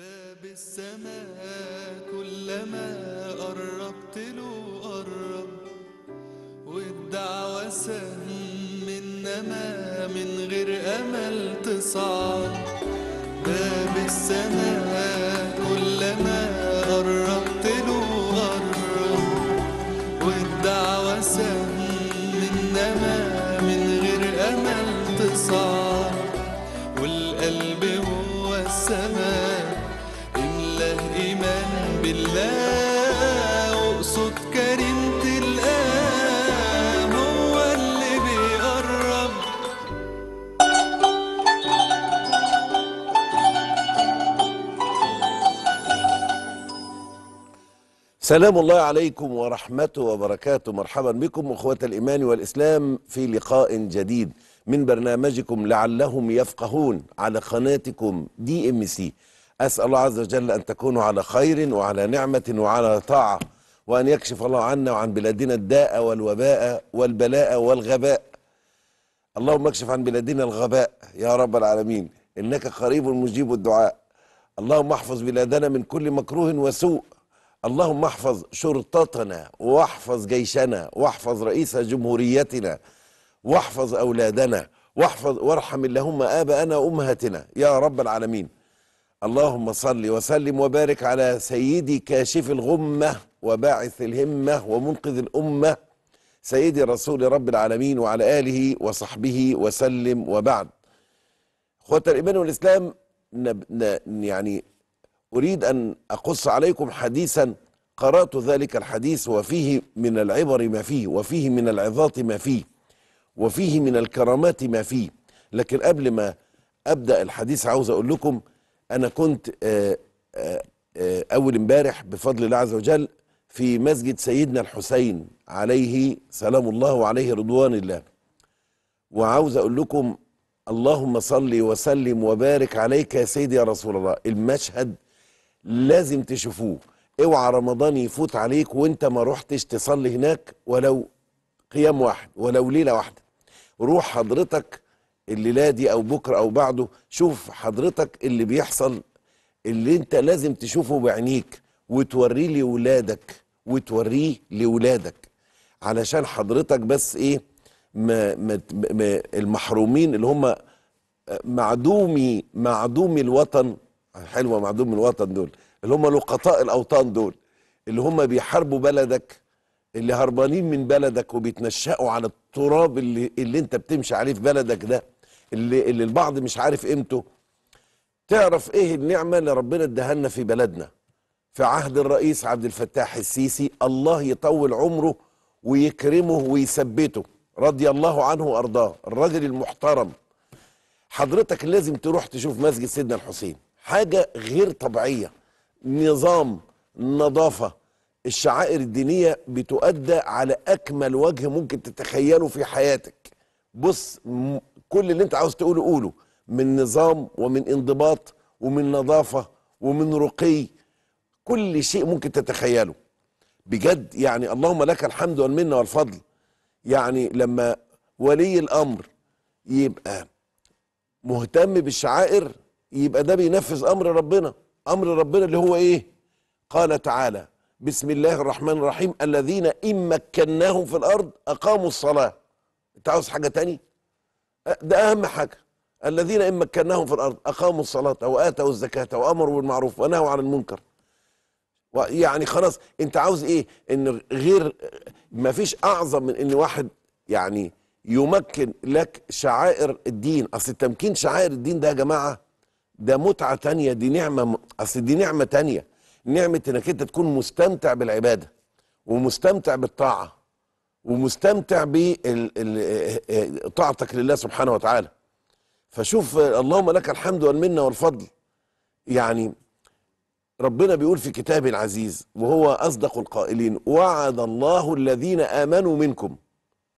باب السماء كلما قربت له قرب والدعوة سهم إنما من غير أمل تصعد باب السماء كلما بالله اقصد هو اللي بيقرب سلام الله عليكم ورحمته وبركاته مرحبا بكم اخوة الايمان والاسلام في لقاء جديد من برنامجكم لعلهم يفقهون على قناتكم دي ام سي أسأل الله عز وجل أن تكونوا على خير وعلى نعمة وعلى طاعة وأن يكشف الله عنا وعن بلادنا الداء والوباء والبلاء والغباء اللهم اكشف عن بلادنا الغباء يا رب العالمين إنك قريب مجيب الدعاء اللهم احفظ بلادنا من كل مكروه وسوء اللهم احفظ شرطتنا واحفظ جيشنا واحفظ رئيس جمهوريتنا واحفظ أولادنا واحفظ وارحم اللهم آباءنا وأمهاتنا يا رب العالمين اللهم صل وسلم وبارك على سيدي كاشف الغمة وباعث الهمة ومنقذ الأمة سيدي رسول رب العالمين وعلى آله وصحبه وسلم وبعد أخوة الإيمان والإسلام يعني أريد أن أقص عليكم حديثا قرأت ذلك الحديث وفيه من العبر ما فيه وفيه من العظات ما فيه وفيه من الكرامات ما فيه لكن قبل ما أبدأ الحديث عاوز أقول لكم انا كنت آه، آه، آه، اول امبارح بفضل الله عز وجل في مسجد سيدنا الحسين عليه سلام الله وعليه رضوان الله وعاوز اقول لكم اللهم صل وسلم وبارك عليك يا سيدي يا رسول الله المشهد لازم تشوفوه اوعى رمضان يفوت عليك وانت ما رحتش تصلي هناك ولو قيام واحد ولو ليله واحده روح حضرتك الليله دي او بكره او بعده شوف حضرتك اللي بيحصل اللي انت لازم تشوفه بعينيك وتوريه لاولادك وتوريه لاولادك علشان حضرتك بس ايه ما ما ما المحرومين اللي هم معدومي معدومي الوطن حلوه معدوم الوطن دول اللي هم لقطاء الاوطان دول اللي هم بيحاربوا بلدك اللي هربانين من بلدك وبيتنشأوا على التراب اللي, اللي انت بتمشي عليه في بلدك ده اللي, اللي البعض مش عارف قيمته تعرف ايه النعمه اللي ربنا اداها لنا في بلدنا في عهد الرئيس عبد الفتاح السيسي الله يطول عمره ويكرمه ويثبته رضي الله عنه وارضاه الرجل المحترم حضرتك لازم تروح تشوف مسجد سيدنا الحسين حاجه غير طبيعيه نظام نظافه الشعائر الدينيه بتؤدى على اكمل وجه ممكن تتخيله في حياتك بص كل اللي انت عاوز تقوله قوله من نظام ومن انضباط ومن نظافة ومن رقي كل شيء ممكن تتخيله بجد يعني اللهم لك الحمد والمنة والفضل يعني لما ولي الأمر يبقى مهتم بالشعائر يبقى ده بينفذ أمر ربنا أمر ربنا اللي هو إيه قال تعالى بسم الله الرحمن الرحيم الذين إن مكناهم في الأرض أقاموا الصلاة أنت عاوز حاجة تانية ده اهم حاجه الذين ان مكناهم في الارض اقاموا الصلاه واتوا الزكاه وامروا بالمعروف ونهوا عن المنكر يعني خلاص انت عاوز ايه ان غير ما فيش اعظم من ان واحد يعني يمكن لك شعائر الدين اصل تمكين شعائر الدين ده يا جماعه ده متعه تانية دي نعمه اصل دي نعمه تانية نعمه انك انت تكون مستمتع بالعباده ومستمتع بالطاعه ومستمتع بطاعتك آه، لله سبحانه وتعالى فشوف اللهم لك الحمد والمنة والفضل يعني ربنا بيقول في كتابه العزيز وهو أصدق القائلين وعد الله الذين آمنوا منكم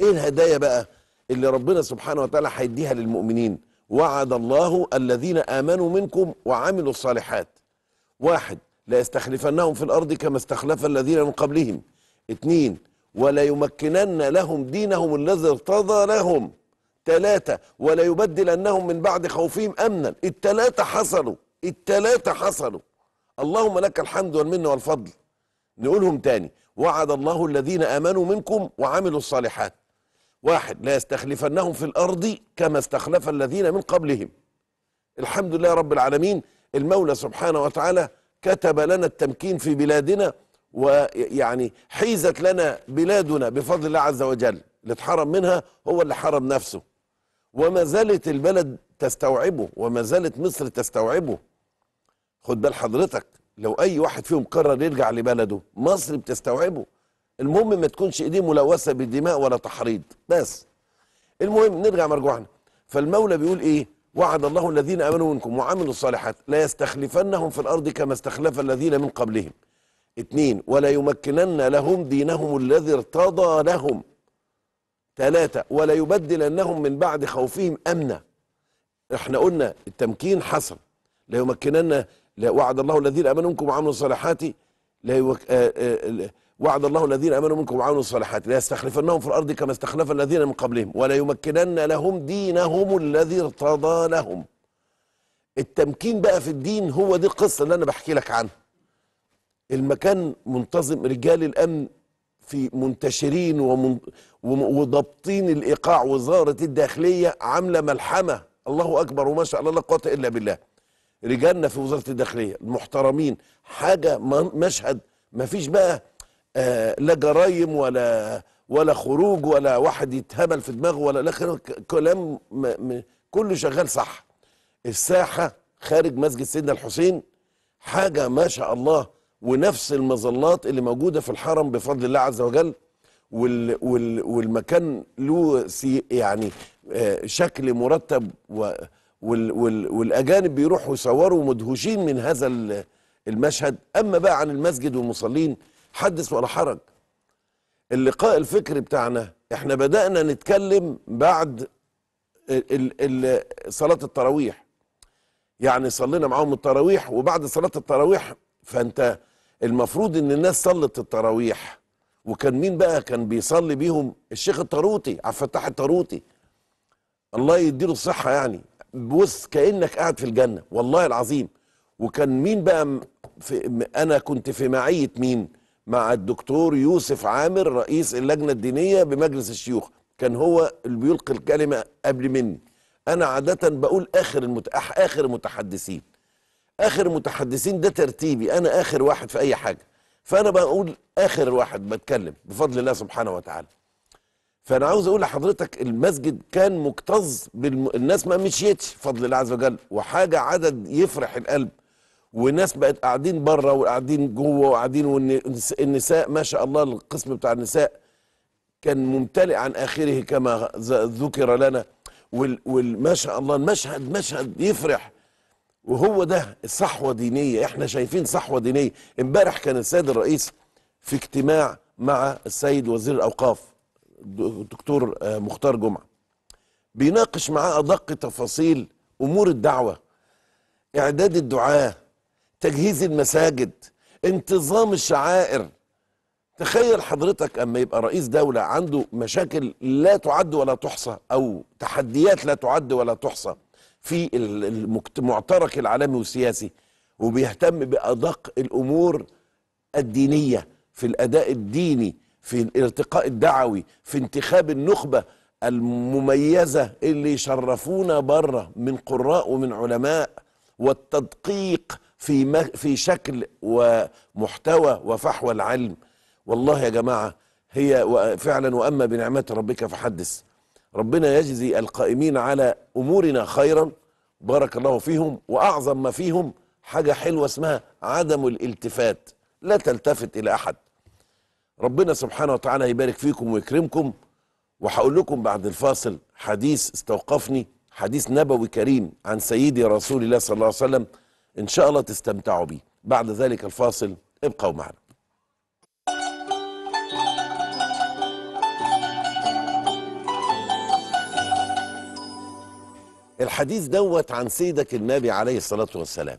إيه الهدايا بقى اللي ربنا سبحانه وتعالى هيديها للمؤمنين وعد الله الذين آمنوا منكم وعملوا الصالحات واحد ليستخلفنهم في الأرض كما استخلف الذين من قبلهم اثنين ولا يمكنن لهم دينهم الذي ارتضى لهم ثلاثة ولا أنهم من بعد خوفهم أمنا التلاتة حصلوا التلاتة حصلوا اللهم لك الحمد والمن والفضل نقولهم تاني وعد الله الذين آمنوا منكم وعملوا الصالحات واحد لا يستخلفنهم في الأرض كما استخلف الذين من قبلهم الحمد لله رب العالمين المولى سبحانه وتعالى كتب لنا التمكين في بلادنا ويعني حيزت لنا بلادنا بفضل الله عز وجل اللي اتحرم منها هو اللي حرم نفسه وما زالت البلد تستوعبه وما زالت مصر تستوعبه خد بال حضرتك لو اي واحد فيهم قرر يرجع لبلده مصر بتستوعبه المهم ما تكونش ايديه ملوثه بالدماء ولا تحريض بس المهم نرجع مرجوعنا فالمولى بيقول ايه وعد الله الذين امنوا منكم وعملوا الصالحات لا يستخلفنهم في الارض كما استخلف الذين من قبلهم اتنين ولا يمكنن لهم دينهم الذي ارتضى لهم ثلاثة ولا يبدلنهم من بعد خوفهم أمنا احنا قلنا التمكين حصل لا يمكنن وعد الله الذين امنوا منكم وعملوا الصالحات لا يوك... آآ آه، آه، آآ وعد الله الذين امنوا منكم وعملوا الصالحات لا يستخلفنهم في الارض كما استخلف الذين من قبلهم ولا يمكنن لهم دينهم الذي ارتضى لهم التمكين بقى في الدين هو دي القصه اللي انا بحكي لك عنها المكان منتظم رجال الامن في منتشرين ومن وضابطين الايقاع وزاره الداخليه عامله ملحمه الله اكبر وما شاء الله لا قوه الا بالله رجالنا في وزاره الداخليه المحترمين حاجه مشهد ما فيش بقى آه لا جرايم ولا ولا خروج ولا واحد يتهمل في دماغه ولا لا كلام كله شغال صح الساحه خارج مسجد سيدنا الحسين حاجه ما شاء الله ونفس المظلات اللي موجوده في الحرم بفضل الله عز وجل وال وال والمكان له يعني آه، شكل مرتب وال وال والاجانب بيروحوا يصوروا مدهوشين من هذا المشهد اما بقى عن المسجد والمصلين حدث ولا حرج اللقاء الفكري بتاعنا احنا بدانا نتكلم بعد صلاه التراويح يعني صلينا معاهم التراويح وبعد صلاه التراويح فانت المفروض ان الناس صلت التراويح وكان مين بقى كان بيصلي بيهم الشيخ الطاروطي عبد الفتاح الطاروطي الله يديله الصحه يعني بص كانك قاعد في الجنه والله العظيم وكان مين بقى في انا كنت في معيه مين مع الدكتور يوسف عامر رئيس اللجنه الدينيه بمجلس الشيوخ كان هو اللي بيلقي الكلمه قبل مني انا عاده بقول اخر المتح اخر المتحدثين اخر متحدثين ده ترتيبي انا اخر واحد في اي حاجه فانا بقول اخر واحد بتكلم بفضل الله سبحانه وتعالى فانا عاوز اقول لحضرتك المسجد كان مكتظ بالم... ما مشيتش فضل الله عز وجل وحاجه عدد يفرح القلب وناس بقت قاعدين بره وقاعدين جوه وقاعدين والنساء ما شاء الله القسم بتاع النساء كان ممتلئ عن اخره كما ذكر لنا وما شاء الله المشهد مشهد يفرح وهو ده صحوة دينية احنا شايفين صحوة دينية امبارح كان السيد الرئيس في اجتماع مع السيد وزير الأوقاف الدكتور آه، مختار جمعة بيناقش معاه أدق تفاصيل أمور الدعوة إعداد الدعاة تجهيز المساجد انتظام الشعائر تخيل حضرتك أما يبقى رئيس دولة عنده مشاكل لا تعد ولا تحصى أو تحديات لا تعد ولا تحصى في المعترك العالمي والسياسي وبيهتم بأدق الأمور الدينية في الأداء الديني في الارتقاء الدعوي في انتخاب النخبة المميزة اللي يشرفونا بره من قراء ومن علماء والتدقيق في في شكل ومحتوى وفحوى العلم والله يا جماعة هي فعلا وأما بنعمة ربك فحدث ربنا يجزي القائمين على أمورنا خيرا بارك الله فيهم وأعظم ما فيهم حاجة حلوة اسمها عدم الالتفات لا تلتفت إلى أحد ربنا سبحانه وتعالى يبارك فيكم ويكرمكم وهقول لكم بعد الفاصل حديث استوقفني حديث نبوي كريم عن سيدي رسول الله صلى الله عليه وسلم إن شاء الله تستمتعوا بيه بعد ذلك الفاصل ابقوا معنا الحديث دوت عن سيدك النبي عليه الصلاة والسلام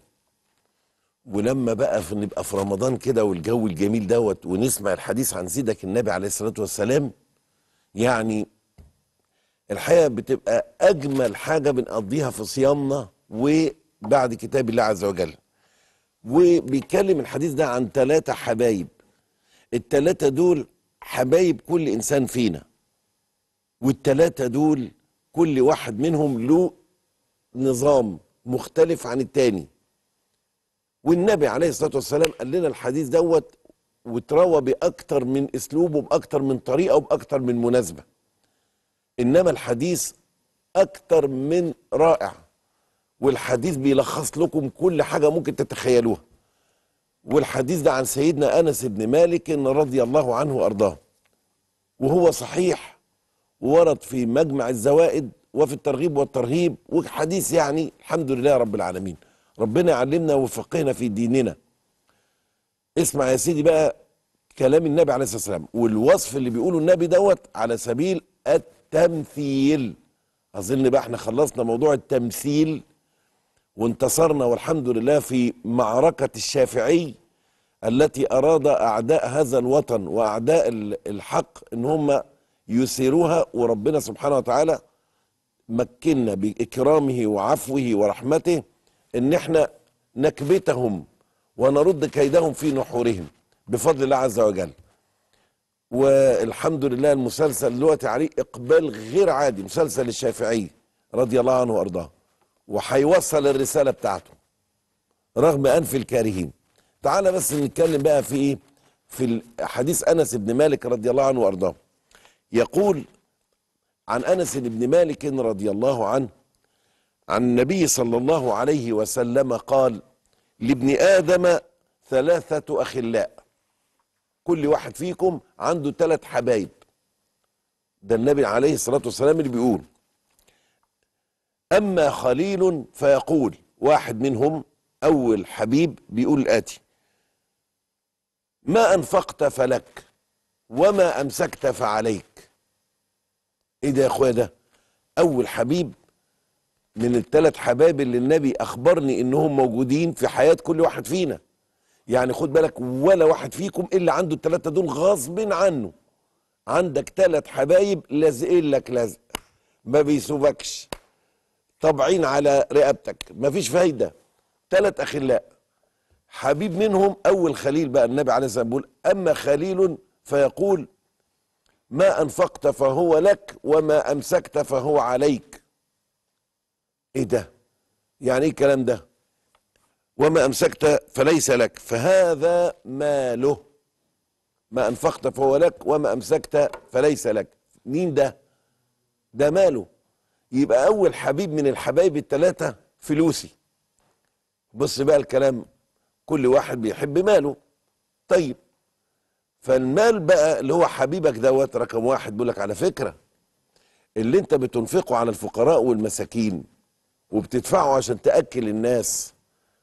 ولما بقى في نبقى في رمضان كده والجو الجميل دوت ونسمع الحديث عن سيدك النبي عليه الصلاة والسلام يعني الحقيقة بتبقى أجمل حاجة بنقضيها في صيامنا وبعد كتاب الله عز وجل وبيتكلم الحديث ده عن ثلاثة حبايب الثلاثة دول حبايب كل إنسان فينا والثلاثة دول كل واحد منهم له نظام مختلف عن التاني والنبي عليه الصلاة والسلام قال لنا الحديث دوت وتروى بأكتر من أسلوب وبأكتر من طريقة وبأكتر من مناسبة إنما الحديث أكتر من رائع والحديث بيلخص لكم كل حاجة ممكن تتخيلوها والحديث ده عن سيدنا أنس بن مالك إن رضي الله عنه وأرضاه وهو صحيح ورد في مجمع الزوائد وفي الترغيب والترهيب وحديث يعني الحمد لله رب العالمين ربنا علمنا وفقهنا في ديننا اسمع يا سيدي بقى كلام النبي عليه الصلاه والسلام والوصف اللي بيقوله النبي دوت على سبيل التمثيل اظن بقى احنا خلصنا موضوع التمثيل وانتصرنا والحمد لله في معركه الشافعي التي اراد اعداء هذا الوطن واعداء الحق ان هم يثيروها وربنا سبحانه وتعالى مكنا باكرامه وعفوه ورحمته ان احنا نكبتهم ونرد كيدهم في نحورهم بفضل الله عز وجل والحمد لله المسلسل دلوقتي عليه اقبال غير عادي مسلسل الشافعي رضي الله عنه وارضاه وهيوصل الرساله بتاعته رغم انف الكارهين تعالى بس نتكلم بقى في ايه في حديث انس بن مالك رضي الله عنه وارضاه يقول عن أنس بن مالك رضي الله عنه عن النبي صلى الله عليه وسلم قال لابن آدم ثلاثة أخلاء كل واحد فيكم عنده ثلاث حبايب ده النبي عليه الصلاة والسلام اللي بيقول أما خليل فيقول واحد منهم أول حبيب بيقول الآتي ما أنفقت فلك وما أمسكت فعليك ايه ده يا اخويا ده اول حبيب من الثلاث حبايب اللي النبي اخبرني انهم موجودين في حياه كل واحد فينا يعني خد بالك ولا واحد فيكم الا عنده الثلاثه دول غصب عنه عندك ثلاث حبايب لازقين لك لزق ما بيسوبكش طابعين على رقبتك مفيش فايده ثلاث اخلاء حبيب منهم اول خليل بقى النبي عليه الصلاه والسلام بيقول اما خليل فيقول ما أنفقت فهو لك وما أمسكت فهو عليك إيه ده يعني إيه الكلام ده وما أمسكت فليس لك فهذا ماله ما أنفقت فهو لك وما أمسكت فليس لك مين ده ده ماله يبقى أول حبيب من الحبايب التلاتة فلوسي بص بقى الكلام كل واحد بيحب ماله طيب فالمال بقى اللي هو حبيبك دوت رقم واحد بيقول لك على فكره اللي انت بتنفقه على الفقراء والمساكين وبتدفعه عشان تاكل الناس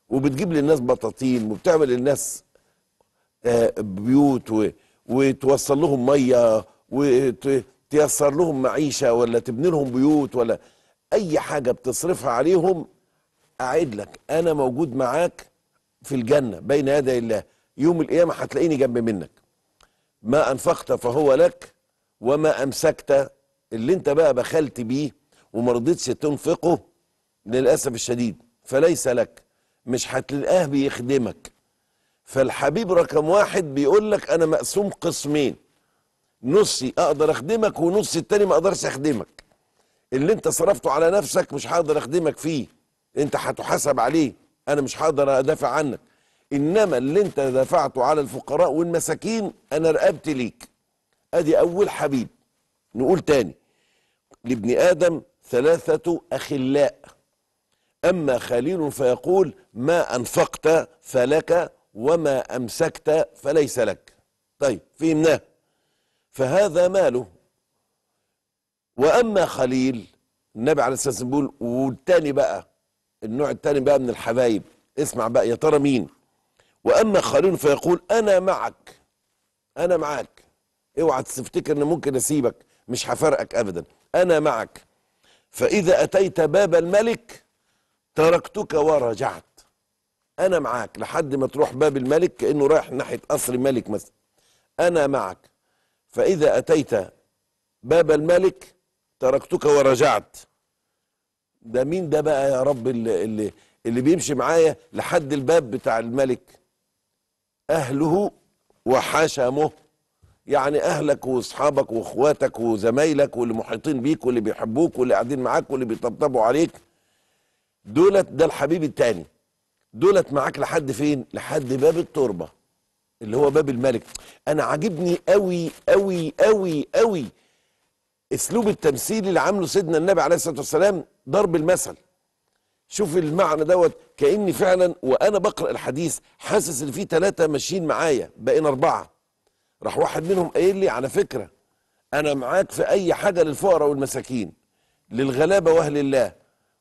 وبتجيب للناس بطاطين وبتعمل للناس آه، بيوت وتوصل لهم ميه وتيسر لهم معيشه ولا تبني لهم بيوت ولا اي حاجه بتصرفها عليهم اعد لك انا موجود معاك في الجنه بين يدي الله يوم القيامه هتلاقيني جنب منك ما أنفقت فهو لك وما أمسكت اللي أنت بقى بخلت بيه وما رضيتش تنفقه للأسف الشديد فليس لك مش هتلاقاه بيخدمك فالحبيب رقم واحد بيقول لك أنا مقسوم قسمين نصي أقدر أخدمك ونصي التاني ما أقدرش أخدمك اللي أنت صرفته على نفسك مش هقدر أخدمك فيه أنت هتحاسب عليه أنا مش هقدر أدافع عنك انما اللي انت دفعته على الفقراء والمساكين انا رقبت ليك ادي اول حبيب نقول تاني لابن ادم ثلاثه اخلاء اما خليل فيقول ما انفقت فلك وما امسكت فليس لك طيب فهمناه فهذا ماله واما خليل النبي عليه الصلاه والسلام بيقول والتاني بقى النوع التاني بقى من الحبايب اسمع بقى يا ترى مين واما خليل فيقول انا معك انا معاك اوعى تفتكر ان ممكن اسيبك مش هفارقك ابدا انا معك فاذا اتيت باب الملك تركتك ورجعت انا معاك لحد ما تروح باب الملك كانه رايح ناحيه قصر الملك مثلا انا معك فاذا اتيت باب الملك تركتك ورجعت ده مين ده بقى يا رب اللي اللي, اللي بيمشي معايا لحد الباب بتاع الملك أهله وحشمه يعني أهلك وأصحابك وإخواتك وزمايلك واللي محيطين بيك واللي بيحبوك واللي قاعدين معاك واللي بيطبطبوا عليك دولت ده الحبيب التاني دولت معاك لحد فين؟ لحد باب التربة اللي هو باب الملك أنا عاجبني أوي أوي أوي أوي أسلوب التمثيل اللي عامله سيدنا النبي عليه الصلاة والسلام ضرب المثل شوف المعنى دوت كاني فعلا وانا بقرا الحديث حاسس ان في ثلاثه ماشيين معايا بقينا اربعه راح واحد منهم قايل لي على فكره انا معاك في اي حاجه للفقراء والمساكين للغلابه واهل الله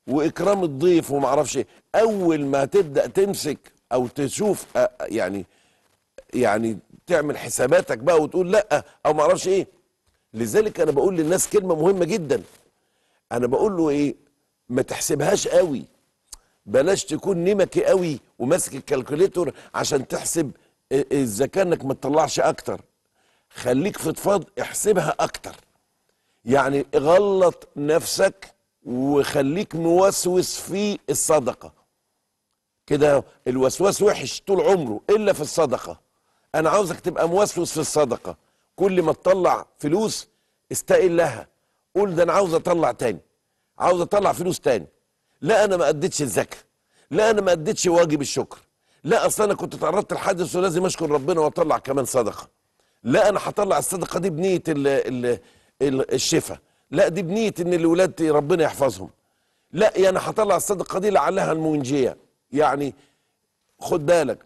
واكرام الضيف وما اعرفش ايه اول ما تبدا تمسك او تشوف يعني يعني تعمل حساباتك بقى وتقول لا او ما اعرفش ايه لذلك انا بقول للناس كلمه مهمه جدا انا بقول له ايه ما تحسبهاش قوي بلاش تكون نمكي قوي وماسك الكالكوليتور عشان تحسب آه، آه، اذا انك ما تطلعش اكتر خليك فضفاض احسبها اكتر يعني غلط نفسك وخليك موسوس في الصدقه كده الوسواس وحش طول عمره الا في الصدقه انا عاوزك تبقى موسوس في الصدقه كل ما تطلع فلوس استقل لها قول ده انا عاوز اطلع تاني عاوز اطلع فلوس تاني لا انا ما اديتش الزكاه لا انا ما اديتش واجب الشكر لا اصل انا كنت تعرضت لحادث ولازم اشكر ربنا واطلع كمان صدقه لا انا هطلع الصدقه دي بنيه الـ الـ الـ الشفاء لا دي بنيه ان الاولاد ربنا يحفظهم لا انا يعني هطلع الصدقه دي لعلها المنجيه يعني خد بالك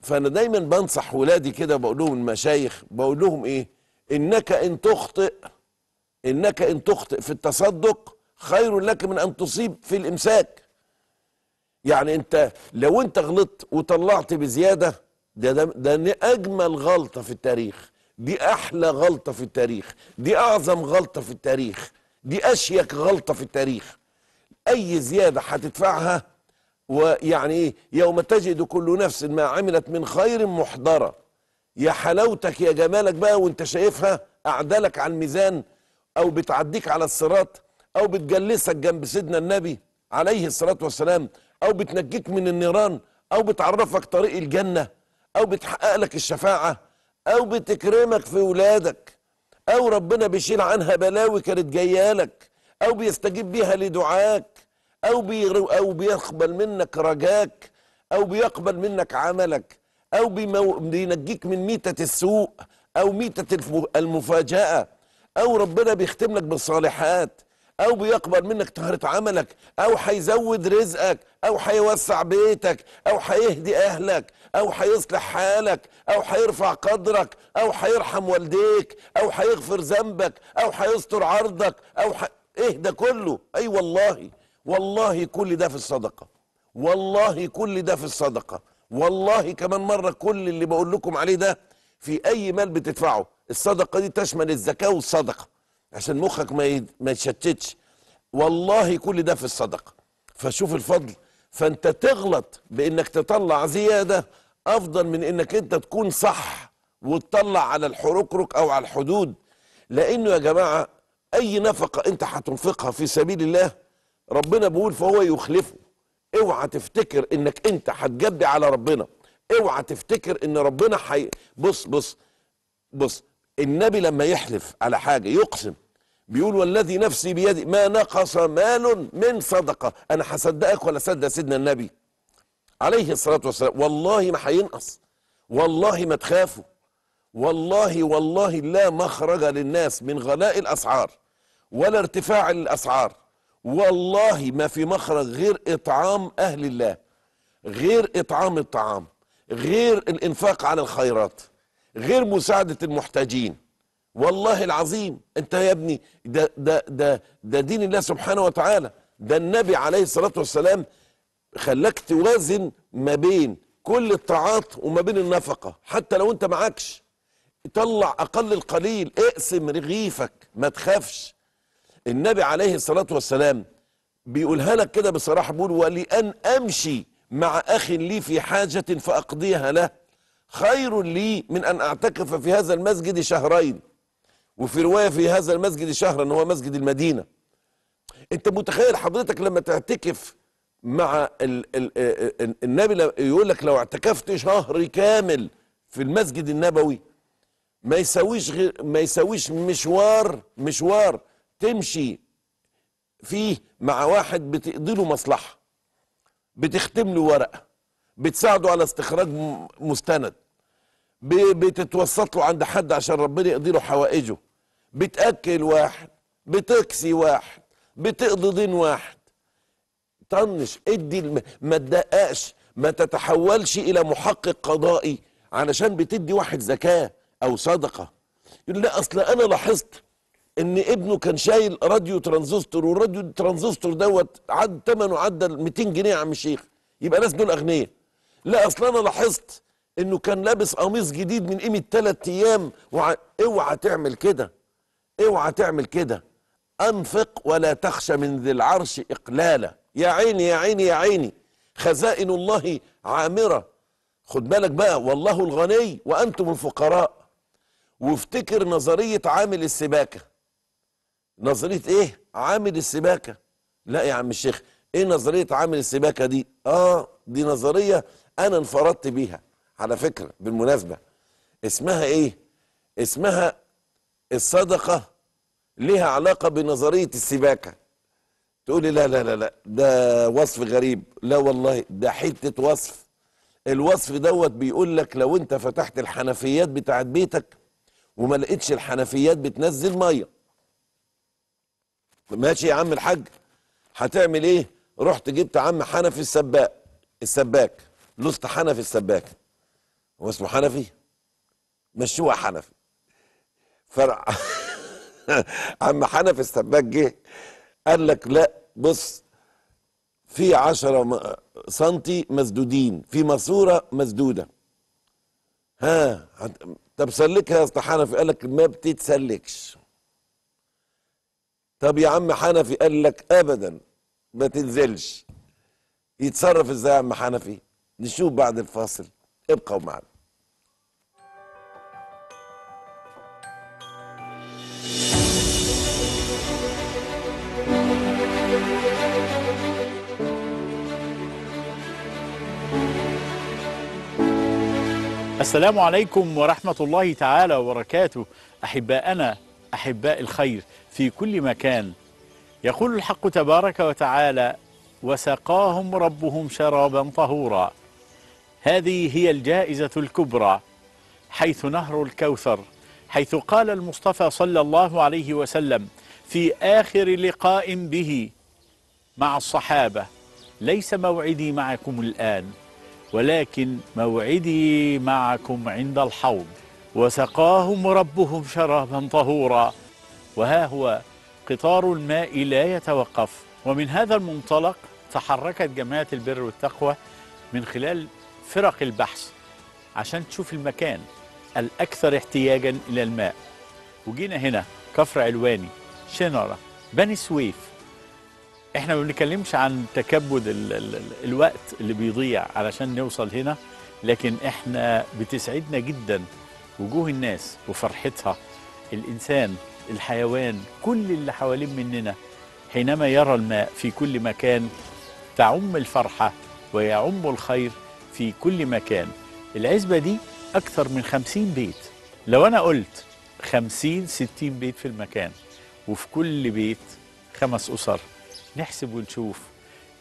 فانا دايما بنصح ولادي كده بقول لهم المشايخ بقول لهم ايه انك ان تخطئ انك ان تخطئ في التصدق خير لك من أن تصيب في الإمساك يعني أنت لو أنت غلطت وطلعت بزيادة ده, ده, ده أجمل غلطة في التاريخ دي أحلى غلطة في التاريخ دي أعظم غلطة في التاريخ دي أشيك غلطة في التاريخ أي زيادة هتدفعها ويعني إيه يوم تجد كل نفس ما عملت من خير محضرة يا حلاوتك يا جمالك بقى وانت شايفها أعدلك على الميزان أو بتعديك على الصراط او بتجلسك جنب سيدنا النبي عليه الصلاه والسلام او بتنجيك من النيران او بتعرفك طريق الجنه او بتحقق لك الشفاعه او بتكرمك في ولادك او ربنا بيشيل عنها بلاوي كانت جايه لك او بيستجيب بيها لدعاك او او بيقبل منك رجاك او بيقبل منك عملك او بينجيك من ميته السوء او ميته المفاجاه او ربنا بيختم لك بالصالحات او بيقبل منك طهرة عملك او هيزود رزقك او هيوسع بيتك او هيهدي اهلك او هيصلح حالك او هيرفع قدرك او هيرحم والديك او هيغفر ذنبك او هيستر عرضك او ح... ايه ده كله اي أيوة والله والله كل ده في الصدقه والله كل ده في الصدقه والله كمان مره كل اللي بقول لكم عليه ده في اي مال بتدفعه الصدقه دي تشمل الزكاه والصدقه عشان مخك ما ما يتشتتش والله كل ده في الصدقه فشوف الفضل فانت تغلط بانك تطلع زياده افضل من انك انت تكون صح وتطلع على الحركرك او على الحدود لانه يا جماعه اي نفقه انت هتنفقها في سبيل الله ربنا بيقول فهو يخلفه اوعى تفتكر انك انت هتجبي على ربنا اوعى تفتكر ان ربنا حي بص بص بص النبي لما يحلف على حاجة يقسم بيقول والذي نفسي بيدي ما نقص مال من صدقة أنا هصدقك ولا صدق سيدنا النبي عليه الصلاة والسلام والله ما هينقص والله ما تخافوا والله والله لا مخرج للناس من غلاء الأسعار ولا ارتفاع الأسعار والله ما في مخرج غير إطعام أهل الله غير إطعام الطعام غير الإنفاق على الخيرات غير مساعدة المحتاجين والله العظيم انت يا ابني ده, ده, ده, ده دين الله سبحانه وتعالى ده النبي عليه الصلاة والسلام خلاك توازن ما بين كل الطاعات وما بين النفقة حتى لو انت معكش طلع أقل القليل اقسم رغيفك ما تخافش النبي عليه الصلاة والسلام بيقولها لك كده بصراحة بيقول ولأن أمشي مع أخ لي في حاجة فأقضيها له خير لي من أن أعتكف في هذا المسجد شهرين وفي رواية في هذا المسجد شهرا هو مسجد المدينة أنت متخيل حضرتك لما تعتكف مع ال ال الـ النبي يقول لك لو اعتكفت شهر كامل في المسجد النبوي ما يساويش غير ما يساويش مشوار مشوار تمشي فيه مع واحد بتقضي له مصلحه بتختم له ورقه بتساعده على استخراج مستند بتتوسط له عند حد عشان ربنا يقضي له حوائجه بتاكل واحد بتكسي واحد بتقضي دين واحد طنش ادي الم... ما تدققش ما تتحولش الى محقق قضائي علشان بتدي واحد زكاه او صدقه يقول لا اصل انا لاحظت ان ابنه كان شايل راديو ترانزستور والراديو ترانزستور دوت عد ثمنه عدى 200 جنيه يا عم الشيخ يبقى ناس دول اغنياء لا اصل انا لاحظت انه كان لابس قميص جديد من قيمه ثلاث ايام وع... اوعى تعمل كده اوعى تعمل كده انفق ولا تخشى من ذي العرش اقلالا يا عيني يا عيني يا عيني خزائن الله عامره خد بالك بقى والله الغني وانتم الفقراء وافتكر نظريه عامل السباكه نظريه ايه عامل السباكه لا يا عم الشيخ ايه نظريه عامل السباكه دي اه دي نظريه انا انفردت بيها على فكرة بالمناسبة اسمها ايه اسمها الصدقة لها علاقة بنظرية السباكة تقولي لا لا لا لا ده وصف غريب لا والله ده حتة وصف الوصف دوت بيقول لك لو انت فتحت الحنفيات بتاعت بيتك وما لقيتش الحنفيات بتنزل ميه ماشي يا عم الحاج هتعمل ايه رحت جبت عم حنفي السباك السباك لست حنفي السباك هو اسمه حنفي مشوها حنفي فرع عم حنفي السباك جه قال لك لا بص في 10 سنتي مسدودين في ماسوره مسدوده ها طب سلكها يا اسطى حنفي قال لك ما بتتسلكش طب يا عم حنفي قال لك ابدا ما تنزلش يتصرف ازاي يا عم حنفي نشوف بعد الفاصل ابقوا معنا السلام عليكم ورحمة الله تعالى وبركاته أحباءنا أحباء الخير في كل مكان يقول الحق تبارك وتعالى وسقاهم ربهم شرابا طهورا هذه هي الجائزة الكبرى حيث نهر الكوثر حيث قال المصطفى صلى الله عليه وسلم في آخر لقاء به مع الصحابة ليس موعدي معكم الآن ولكن موعدي معكم عند الحوض وسقاهم ربهم شرابا طهورا وها هو قطار الماء لا يتوقف ومن هذا المنطلق تحركت جماعة البر والتقوى من خلال فرق البحث عشان تشوف المكان الأكثر احتياجا إلى الماء وجينا هنا كفر علواني شنرة بني سويف احنا ما بنتكلمش عن تكبد الـ الـ الوقت اللي بيضيع علشان نوصل هنا لكن احنا بتسعدنا جدا وجوه الناس وفرحتها الانسان الحيوان كل اللي حوالين مننا حينما يرى الماء في كل مكان تعم الفرحه ويعم الخير في كل مكان العزبه دي اكثر من خمسين بيت لو انا قلت خمسين ستين بيت في المكان وفي كل بيت خمس اسر نحسب ونشوف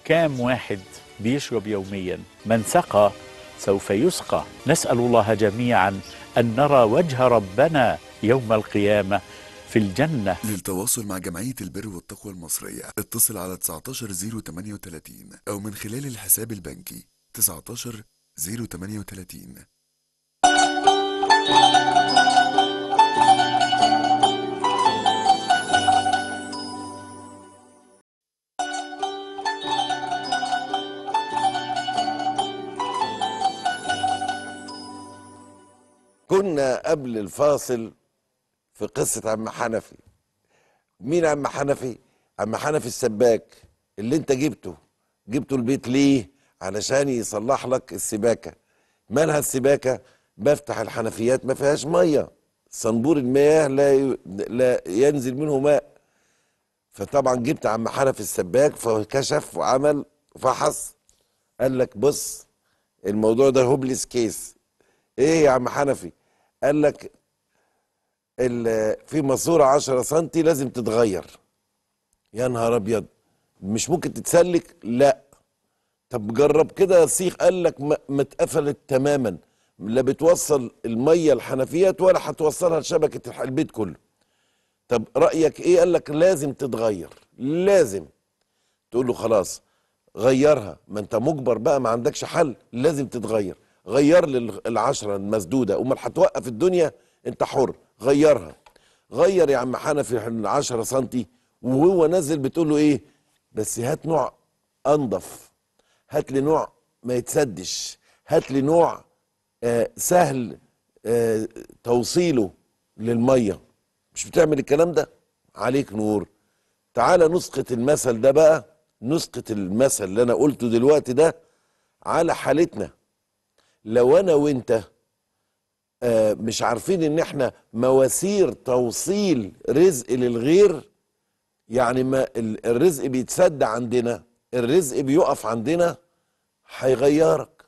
كام واحد بيشرب يوميا من سقى سوف يسقى نسأل الله جميعا أن نرى وجه ربنا يوم القيامة في الجنة للتواصل مع جمعية البر والتقوى المصرية اتصل على 19038 أو من خلال الحساب البنكي 19038 كنا قبل الفاصل في قصة عم حنفي مين عم حنفي؟ عم حنفي السباك اللي انت جبته جبته البيت ليه؟ علشان يصلح لك السباكة مالها السباكة؟ بفتح الحنفيات ما فيهاش مية صنبور المياه لا, ي... لا ينزل منه ماء فطبعا جبت عم حنفي السباك فكشف وعمل فحص قال لك بص الموضوع ده هوبليس كيس ايه يا عم حنفي قال لك في ماسوره 10 سم لازم تتغير يا نهار ابيض مش ممكن تتسلك لا طب جرب كده سيخ قال لك ما اتقفلت تماما لا بتوصل الميه الحنفيات ولا هتوصلها لشبكه البيت كله طب رايك ايه قال لك لازم تتغير لازم تقول له خلاص غيرها ما انت مجبر بقى ما عندكش حل لازم تتغير غير لي العشره المسدوده امال هتوقف الدنيا انت حر غيرها غير يا عم حنفي ال 10 سم وهو نازل بتقول له ايه بس هات نوع انضف هات لي نوع ما يتسدش هات لي نوع آه سهل آه توصيله للميه مش بتعمل الكلام ده عليك نور تعالى نسقط المثل ده بقى نسقط المثل اللي انا قلته دلوقتي ده على حالتنا لو انا وانت آه، مش عارفين ان احنا مواسير توصيل رزق للغير يعني ما الرزق بيتسد عندنا الرزق بيقف عندنا هيغيرك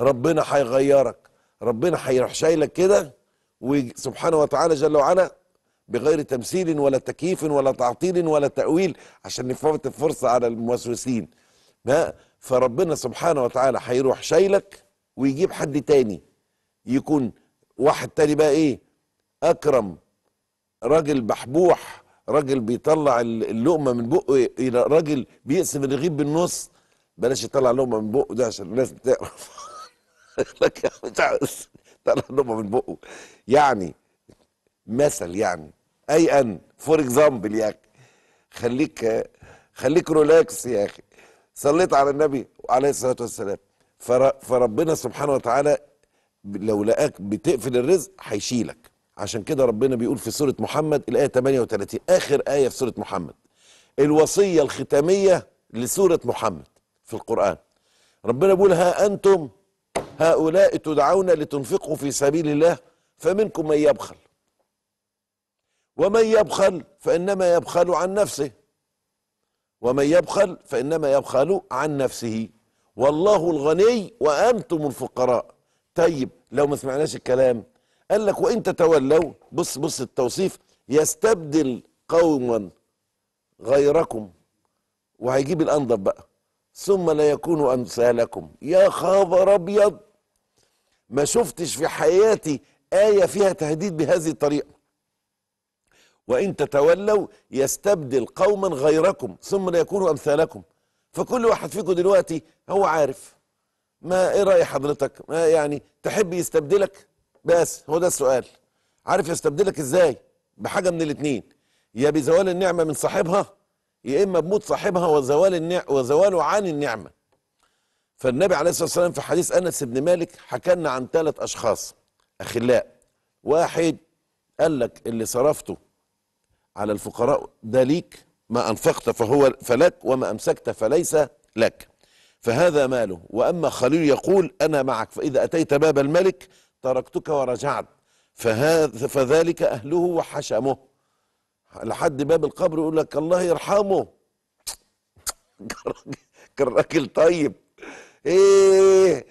ربنا هيغيرك ربنا هيروح شايلك كده وسبحانه وتعالى جل وعلا بغير تمثيل ولا تكييف ولا تعطيل ولا تأويل عشان نفوت الفرصة على الموسوسين فربنا سبحانه وتعالى هيروح شايلك ويجيب حد تاني يكون واحد تاني بقى ايه اكرم راجل بحبوح راجل بيطلع اللقمه من بقه راجل بيقسم الرغيف بالنص بلاش يطلع لقمه من بقه ده عشان الناس بتعرف لك مش عاوز طلع لقمه من بقه يعني مثل يعني اي ان فور اكزامبل يا اخي خليك خليك رولاكس يا اخي صليت على النبي عليه الصلاه والسلام فربنا سبحانه وتعالى لو لقاك بتقفل الرزق هيشيلك عشان كده ربنا بيقول في سورة محمد الآية 38 آخر آية في سورة محمد الوصية الختامية لسورة محمد في القرآن ربنا بيقول ها أنتم هؤلاء تدعون لتنفقوا في سبيل الله فمنكم من يبخل ومن يبخل فإنما يبخل عن نفسه ومن يبخل فإنما يبخل عن نفسه والله الغني وأنتم الفقراء طيب لو ما سمعناش الكلام قال لك وإن تتولوا بص بص التوصيف يستبدل قوما غيركم وهيجيب الانضب بقى ثم لا يكونوا أمثالكم يا خبر أبيض ما شفتش في حياتي آية فيها تهديد بهذه الطريقة وإن تتولوا يستبدل قوما غيركم ثم لا يكونوا أمثالكم فكل واحد فيكم دلوقتي هو عارف ما ايه راي حضرتك ما يعني تحب يستبدلك بس هو ده السؤال عارف يستبدلك ازاي بحاجه من الاتنين يا بزوال النعمه من صاحبها يا اما بموت صاحبها وزوال النع... وزواله عن النعمه فالنبي عليه الصلاه والسلام في حديث انس بن مالك حكى لنا عن ثلاث اشخاص اخلاء واحد قال لك اللي صرفته على الفقراء ده ليك ما أنفقت فهو فلك وما أمسكت فليس لك فهذا ماله وأما خليل يقول أنا معك فإذا أتيت باب الملك تركتك ورجعت فهذا فذلك أهله وحشمه لحد باب القبر يقول لك الله يرحمه كان راجل طيب ايه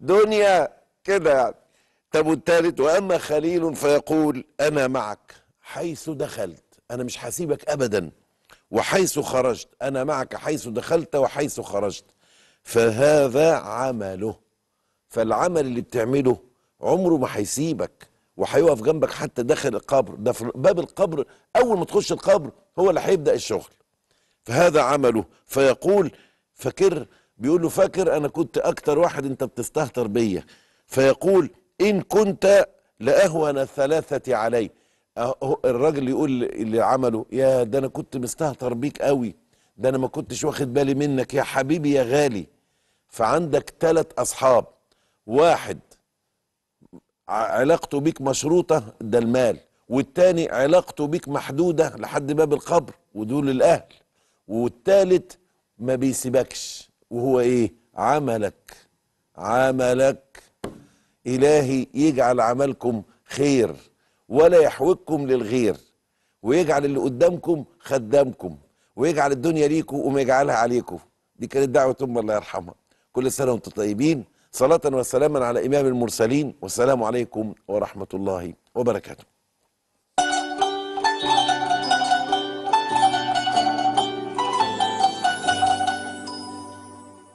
دنيا كده يعني طب والتالت واما خليل فيقول انا معك حيث دخلت انا مش هسيبك ابدا وحيث خرجت أنا معك حيث دخلت وحيث خرجت فهذا عمله فالعمل اللي بتعمله عمره ما هيسيبك وهيقف جنبك حتى داخل القبر ده في باب القبر أول ما تخش القبر هو اللي هيبدأ الشغل فهذا عمله فيقول فاكر بيقول له فاكر أنا كنت أكتر واحد أنت بتستهتر بيا فيقول إن كنت لأهون الثلاثة علي الراجل يقول اللي عمله يا ده انا كنت مستهتر بيك قوي ده انا ما كنتش واخد بالي منك يا حبيبي يا غالي فعندك ثلاث اصحاب واحد علاقته بيك مشروطه ده المال والتاني علاقته بيك محدوده لحد باب القبر ودول الاهل والتالت ما بيسيبكش وهو ايه عملك عملك الهي يجعل عملكم خير ولا يحوجكم للغير ويجعل اللي قدامكم خدامكم ويجعل الدنيا ليكم وما يجعلها عليكم دي كانت دعوة أم الله يرحمها كل سنة وانتم طيبين صلاة وسلاما على إمام المرسلين والسلام عليكم ورحمة الله وبركاته